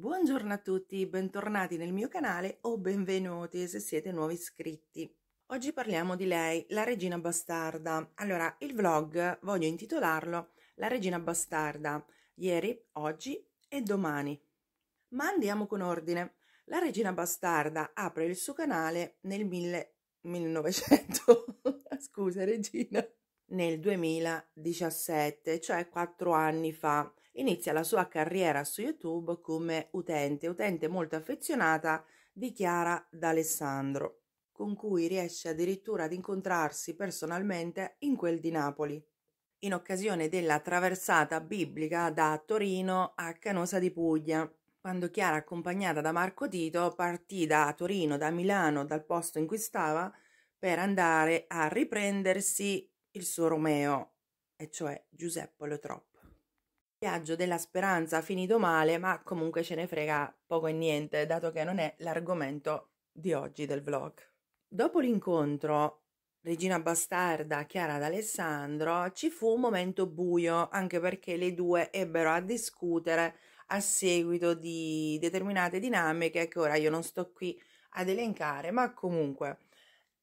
Buongiorno a tutti, bentornati nel mio canale o benvenuti se siete nuovi iscritti. Oggi parliamo di lei, la regina bastarda. Allora, il vlog voglio intitolarlo La regina bastarda, ieri, oggi e domani. Ma andiamo con ordine. La regina bastarda apre il suo canale nel mille... 1900. Scusa, regina nel 2017, cioè quattro anni fa. Inizia la sua carriera su YouTube come utente, utente molto affezionata di Chiara D'Alessandro, con cui riesce addirittura ad incontrarsi personalmente in quel di Napoli, in occasione della traversata biblica da Torino a Canosa di Puglia, quando Chiara, accompagnata da Marco Tito, partì da Torino, da Milano, dal posto in cui stava, per andare a riprendersi il suo Romeo, e cioè Giuseppe Le Il viaggio della speranza finito male, ma comunque ce ne frega poco e niente, dato che non è l'argomento di oggi del vlog. Dopo l'incontro Regina Bastarda, Chiara d'Alessandro, ci fu un momento buio, anche perché le due ebbero a discutere a seguito di determinate dinamiche che ora io non sto qui ad elencare, ma comunque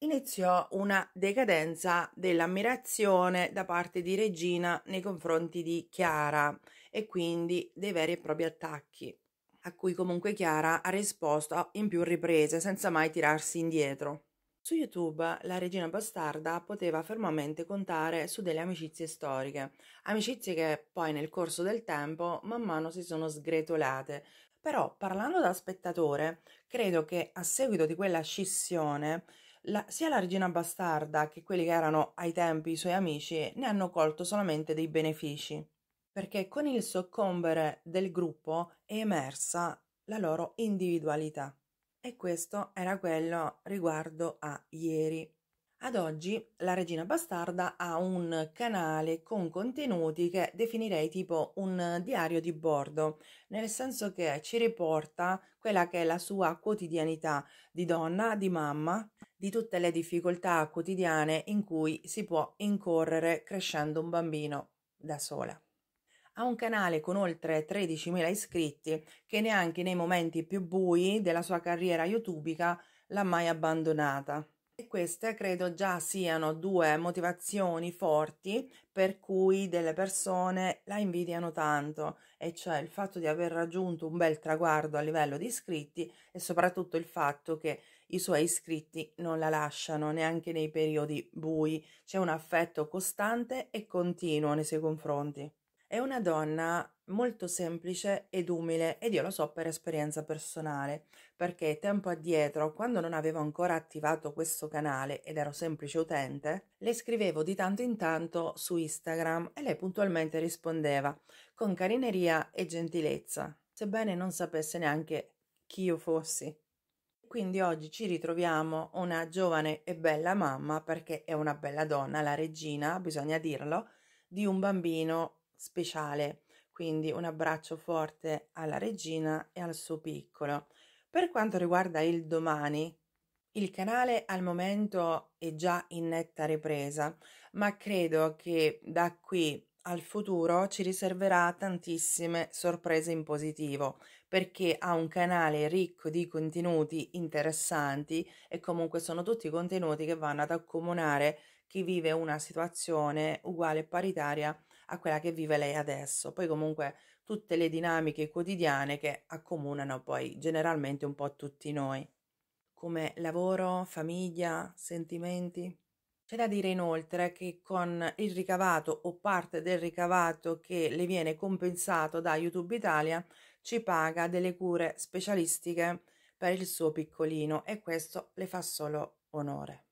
iniziò una decadenza dell'ammirazione da parte di Regina nei confronti di Chiara e quindi dei veri e propri attacchi, a cui comunque Chiara ha risposto in più riprese senza mai tirarsi indietro. Su YouTube la regina bastarda poteva fermamente contare su delle amicizie storiche, amicizie che poi nel corso del tempo man mano si sono sgretolate. Però parlando da spettatore, credo che a seguito di quella scissione la, sia la regina bastarda che quelli che erano ai tempi i suoi amici ne hanno colto solamente dei benefici, perché con il soccombere del gruppo è emersa la loro individualità. E questo era quello riguardo a ieri. Ad oggi la regina bastarda ha un canale con contenuti che definirei tipo un diario di bordo, nel senso che ci riporta quella che è la sua quotidianità di donna, di mamma, di tutte le difficoltà quotidiane in cui si può incorrere crescendo un bambino da sola ha un canale con oltre 13.000 iscritti che neanche nei momenti più bui della sua carriera youtubica l'ha mai abbandonata. E queste credo già siano due motivazioni forti per cui delle persone la invidiano tanto, e cioè il fatto di aver raggiunto un bel traguardo a livello di iscritti e soprattutto il fatto che i suoi iscritti non la lasciano neanche nei periodi bui, c'è un affetto costante e continuo nei suoi confronti. È una donna molto semplice ed umile ed io lo so per esperienza personale, perché tempo addietro, quando non avevo ancora attivato questo canale ed ero semplice utente, le scrivevo di tanto in tanto su Instagram e lei puntualmente rispondeva con carineria e gentilezza, sebbene non sapesse neanche chi io fossi. Quindi oggi ci ritroviamo una giovane e bella mamma, perché è una bella donna, la regina, bisogna dirlo, di un bambino speciale. Quindi un abbraccio forte alla regina e al suo piccolo. Per quanto riguarda il domani, il canale al momento è già in netta ripresa, ma credo che da qui al futuro ci riserverà tantissime sorprese in positivo, perché ha un canale ricco di contenuti interessanti e comunque sono tutti contenuti che vanno ad accomunare chi vive una situazione uguale e paritaria a quella che vive lei adesso. Poi comunque tutte le dinamiche quotidiane che accomunano poi generalmente un po' tutti noi, come lavoro, famiglia, sentimenti. C'è da dire inoltre che con il ricavato o parte del ricavato che le viene compensato da YouTube Italia ci paga delle cure specialistiche per il suo piccolino e questo le fa solo onore.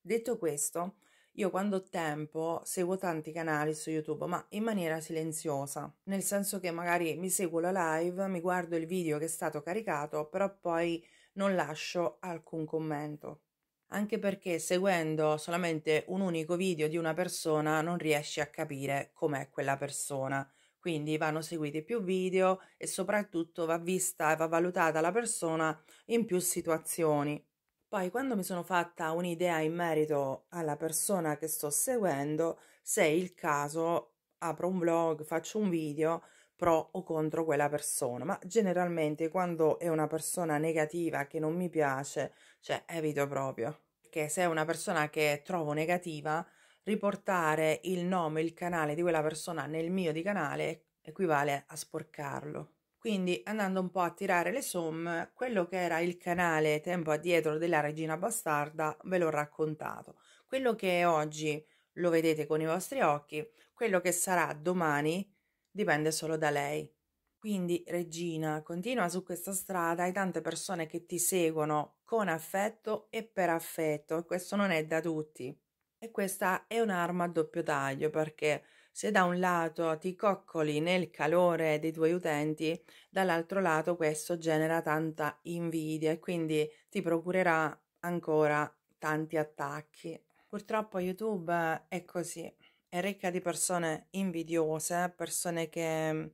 Detto questo, io quando ho tempo seguo tanti canali su YouTube, ma in maniera silenziosa, nel senso che magari mi seguo la live, mi guardo il video che è stato caricato, però poi non lascio alcun commento. Anche perché seguendo solamente un unico video di una persona non riesci a capire com'è quella persona. Quindi vanno seguiti più video e soprattutto va vista e va valutata la persona in più situazioni. Poi, quando mi sono fatta un'idea in merito alla persona che sto seguendo, se è il caso, apro un blog, faccio un video pro o contro quella persona, ma generalmente quando è una persona negativa che non mi piace, cioè evito proprio. Perché se è una persona che trovo negativa, riportare il nome, il canale di quella persona nel mio di canale equivale a sporcarlo. Quindi andando un po' a tirare le somme, quello che era il canale tempo addietro della regina bastarda ve l'ho raccontato. Quello che è oggi lo vedete con i vostri occhi, quello che sarà domani dipende solo da lei. Quindi regina, continua su questa strada, hai tante persone che ti seguono con affetto e per affetto e questo non è da tutti. E questa è un'arma a doppio taglio perché se da un lato ti coccoli nel calore dei tuoi utenti, dall'altro lato questo genera tanta invidia e quindi ti procurerà ancora tanti attacchi. Purtroppo YouTube è così, è ricca di persone invidiose, persone che mm,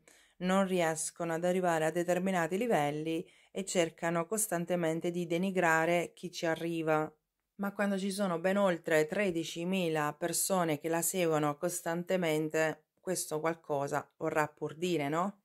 non riescono ad arrivare a determinati livelli e cercano costantemente di denigrare chi ci arriva ma quando ci sono ben oltre 13.000 persone che la seguono costantemente, questo qualcosa vorrà pur dire, no?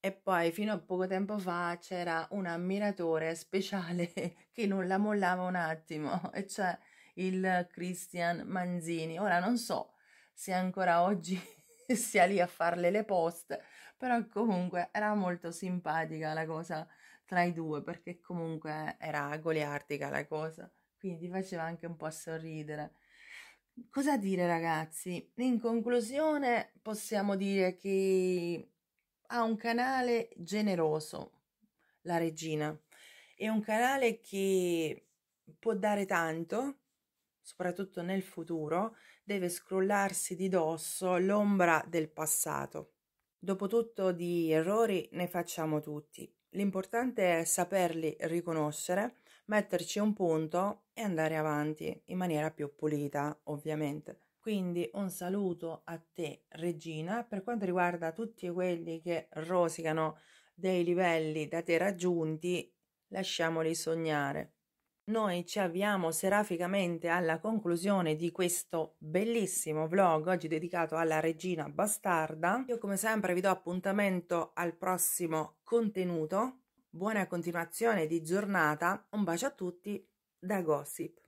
E poi fino a poco tempo fa c'era un ammiratore speciale che non la mollava un attimo, e cioè il Christian Manzini. Ora non so se ancora oggi sia lì a farle le post, però comunque era molto simpatica la cosa tra i due, perché comunque era goliardica la cosa quindi faceva anche un po' sorridere. Cosa dire ragazzi? In conclusione possiamo dire che ha un canale generoso, la regina. È un canale che può dare tanto, soprattutto nel futuro, deve scrollarsi di dosso l'ombra del passato. Dopotutto di errori ne facciamo tutti. L'importante è saperli riconoscere metterci un punto e andare avanti in maniera più pulita, ovviamente. Quindi un saluto a te Regina per quanto riguarda tutti quelli che rosicano dei livelli da te raggiunti, lasciamoli sognare. Noi ci avviamo seraficamente alla conclusione di questo bellissimo vlog oggi dedicato alla regina bastarda. Io come sempre vi do appuntamento al prossimo contenuto Buona continuazione di giornata, un bacio a tutti da Gossip.